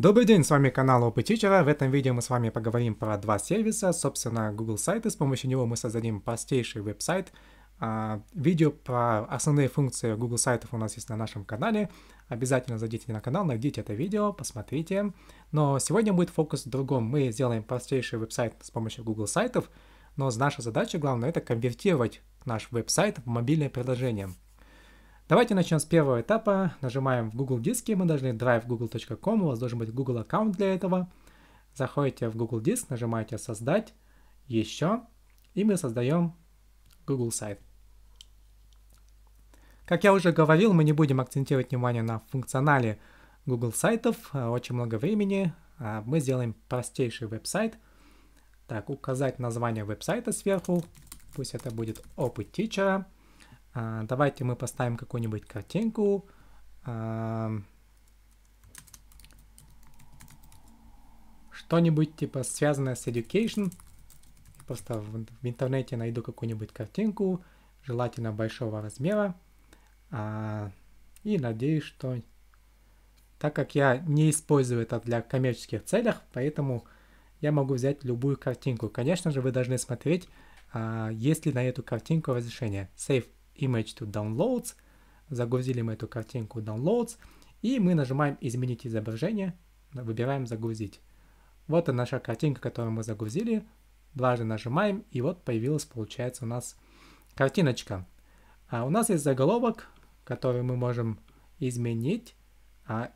Добрый день, с вами канал Open Teacher. В этом видео мы с вами поговорим про два сервиса, собственно, Google сайты. С помощью него мы создадим простейший веб-сайт. А, видео про основные функции Google сайтов у нас есть на нашем канале. Обязательно зайдите на канал, найдите это видео, посмотрите. Но сегодня будет фокус в другом. Мы сделаем простейший веб-сайт с помощью Google сайтов, но наша задача главная — это конвертировать наш веб-сайт в мобильное приложение. Давайте начнем с первого этапа. Нажимаем в Google Диске. мы должны drive google.com, у вас должен быть Google аккаунт для этого. Заходите в Google диск, нажимаете «Создать», «Еще», и мы создаем Google сайт. Как я уже говорил, мы не будем акцентировать внимание на функционале Google сайтов, а, очень много времени. А, мы сделаем простейший веб-сайт. Так, указать название веб-сайта сверху, пусть это будет опыт тичера. А, давайте мы поставим какую-нибудь картинку. А, что-нибудь типа связанное с education. Я просто в, интернете найду какую-нибудь картинку, желательно большого размера. А, и надеюсь, что... Так как я не использую это для коммерческих целях, поэтому я могу взять любую картинку. Конечно же, вы должны смотреть, есть ли на эту картинку разрешение. Save image to downloads, загрузили мы эту картинку downloads, и мы нажимаем «Изменить изображение», выбираем «Загрузить». Вот и наша картинка, которую мы загрузили. Дважды нажимаем, и вот появилась, получается, у нас картиночка. А у нас есть заголовок, который мы можем изменить а,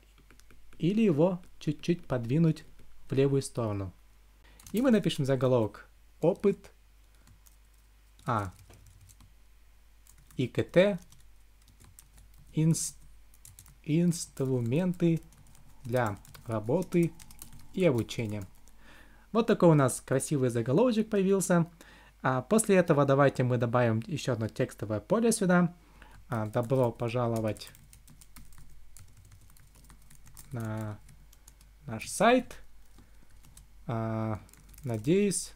или его чуть-чуть подвинуть в левую сторону. И мы напишем заголовок «Опыт А». ИКТ инс, инструменты для работы и обучения. Вот такой у нас красивый заголовочек появился. А после этого давайте мы добавим еще одно текстовое поле сюда. А, добро пожаловать на наш сайт. А, надеюсь,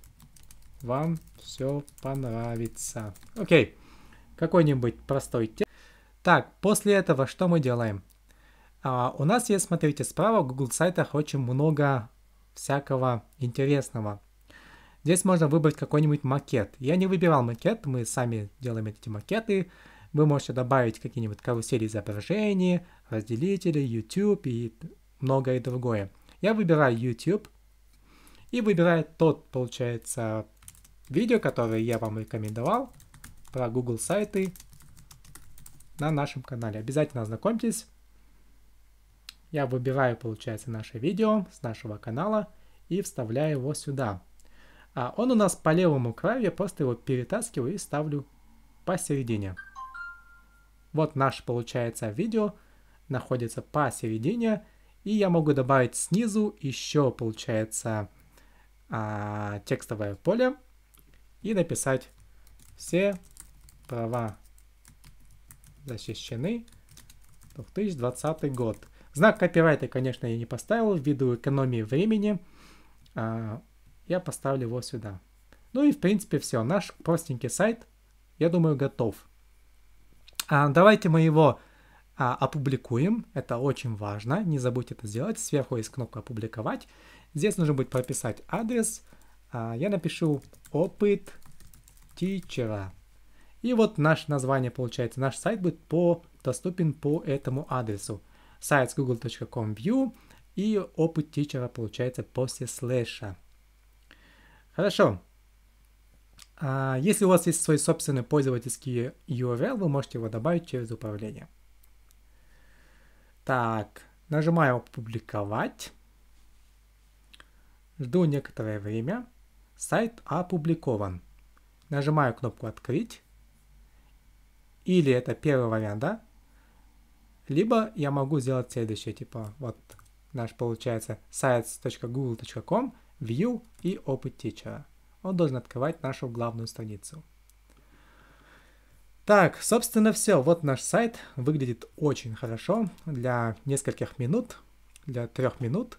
вам все понравится. Окей. Okay какой-нибудь простой текст. Так, после этого что мы делаем? А, у нас есть, смотрите, справа в Google сайтах очень много всякого интересного. Здесь можно выбрать какой-нибудь макет. Я не выбирал макет, мы сами делаем эти макеты. Вы можете добавить какие-нибудь карусели изображений, разделители, YouTube и многое другое. Я выбираю YouTube и выбираю тот, получается, видео, которое я вам рекомендовал про Google сайты на нашем канале. Обязательно ознакомьтесь. Я выбираю, получается, наше видео с нашего канала и вставляю его сюда. А он у нас по левому краю, я просто его перетаскиваю и ставлю посередине. Вот наше, получается, видео находится посередине, и я могу добавить снизу еще, получается, а, текстовое поле и написать все права защищены. 2020 год. Знак копирайта, конечно, я не поставил ввиду экономии времени. А, я поставлю его сюда. Ну и, в принципе, все. Наш простенький сайт, я думаю, готов. А, давайте мы его а, опубликуем. Это очень важно. Не забудьте это сделать. Сверху есть кнопка «Опубликовать». Здесь нужно будет прописать адрес. я напишу «Опыт тичера». И вот наше название получается. Наш сайт будет по, доступен по этому адресу. Сайт с google.com view и опыт тичера получается после слэша. Хорошо. А если у вас есть свой собственный пользовательский URL, вы можете его добавить через управление. Так, нажимаю «Опубликовать». Жду некоторое время. Сайт опубликован. Нажимаю кнопку «Открыть». Или это первый вариант, да? Либо я могу сделать следующее, типа вот наш получается sites.google.com, view и опыт teacher. Он должен открывать нашу главную страницу. Так, собственно, все. Вот наш сайт выглядит очень хорошо для нескольких минут, для трех минут.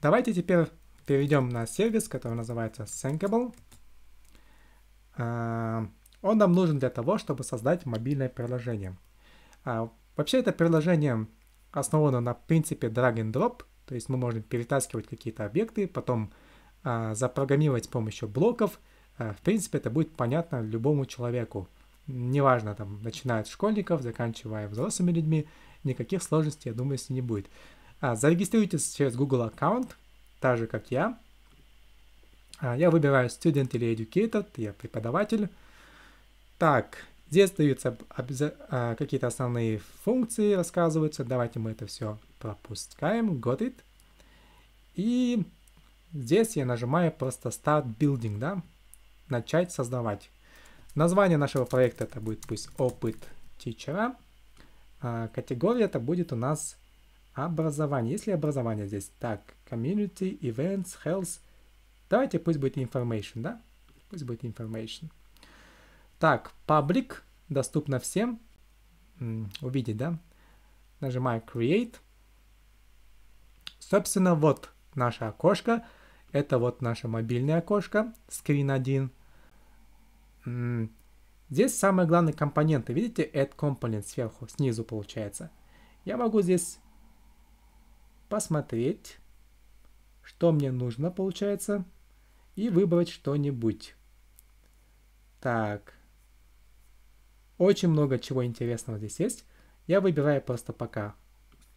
Давайте теперь перейдем на сервис, который называется Sinkable. А, он нам нужен для того, чтобы создать мобильное приложение. А, вообще это приложение основано на принципе drag and drop, то есть мы можем перетаскивать какие-то объекты, потом а, запрограммировать с помощью блоков. А, в принципе, это будет понятно любому человеку. Неважно, там, начиная от школьников, заканчивая взрослыми людьми, никаких сложностей, я думаю, если не будет. А, зарегистрируйтесь через Google аккаунт, так же, как я. А, я выбираю Student или Educated, я преподаватель. Так, здесь даются а, какие-то основные функции, рассказываются. Давайте мы это все пропускаем. Got it. И здесь я нажимаю просто Start Building, да? Начать создавать. Название нашего проекта это будет пусть опыт тичера. А, категория это будет у нас образование. Если образование здесь, так, community, events, health. Давайте пусть будет information, да? Пусть будет information. Так, паблик доступно всем. Увидеть, да? Нажимаю Create. Собственно, вот наше окошко. Это вот наше мобильное окошко, Screen 1. Здесь самые главные компоненты. Видите, Add Component сверху, снизу получается. Я могу здесь посмотреть, что мне нужно, получается, и выбрать что-нибудь. Так, очень много чего интересного здесь есть. Я выбираю просто пока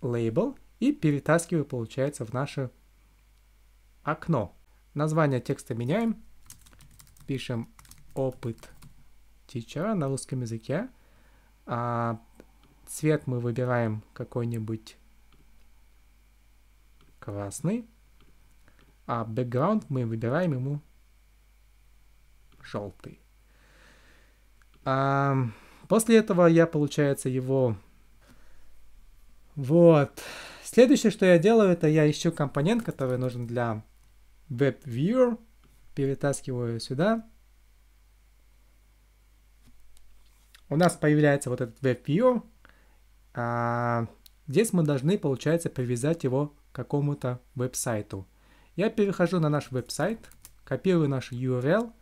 лейбл и перетаскиваю, получается, в наше окно. Название текста меняем. Пишем опыт teacher на русском языке. А, цвет мы выбираем какой-нибудь красный. А бэкграунд мы выбираем ему желтый. А, После этого я, получается, его... Вот. Следующее, что я делаю, это я ищу компонент, который нужен для WebViewer. Перетаскиваю сюда. У нас появляется вот этот WebViewer. А, здесь мы должны, получается, привязать его к какому-то веб-сайту. Я перехожу на наш веб-сайт, копирую наш URL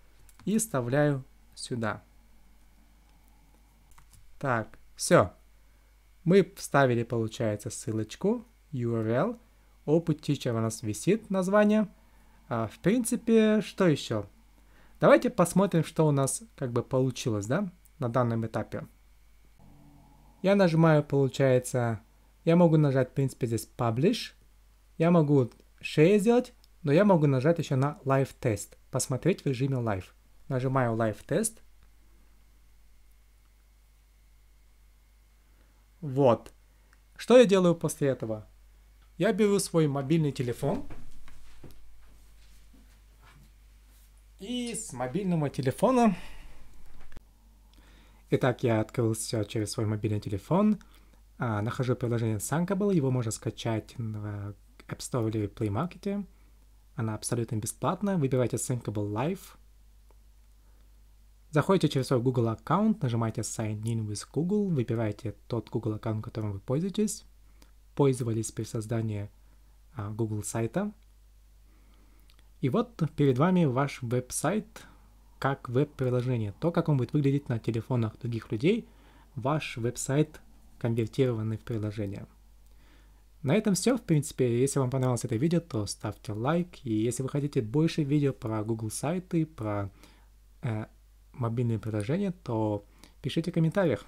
и вставляю сюда. Так, все. Мы вставили, получается, ссылочку, URL. Open Teacher у нас висит название. А, в принципе, что еще? Давайте посмотрим, что у нас как бы получилось, да, на данном этапе. Я нажимаю, получается, я могу нажать, в принципе, здесь Publish. Я могу 6 сделать, но я могу нажать еще на Live Test. Посмотреть в режиме Live. Нажимаю Live Test. Вот. Что я делаю после этого? Я беру свой мобильный телефон. И с мобильного телефона... Итак, я открыл все через свой мобильный телефон. А, нахожу приложение Sunkable. Его можно скачать в App Store или Play Market. Она абсолютно бесплатна. Выбирайте Sunkable Live. Заходите через свой Google аккаунт, нажимаете Sign in with Google, выбираете тот Google аккаунт, которым вы пользуетесь, пользовались при создании а, Google сайта. И вот перед вами ваш веб-сайт как веб-приложение, то, как он будет выглядеть на телефонах других людей, ваш веб-сайт конвертированный в приложение. На этом все. В принципе, если вам понравилось это видео, то ставьте лайк. И если вы хотите больше видео про Google сайты, про э, мобильные приложения, то пишите в комментариях.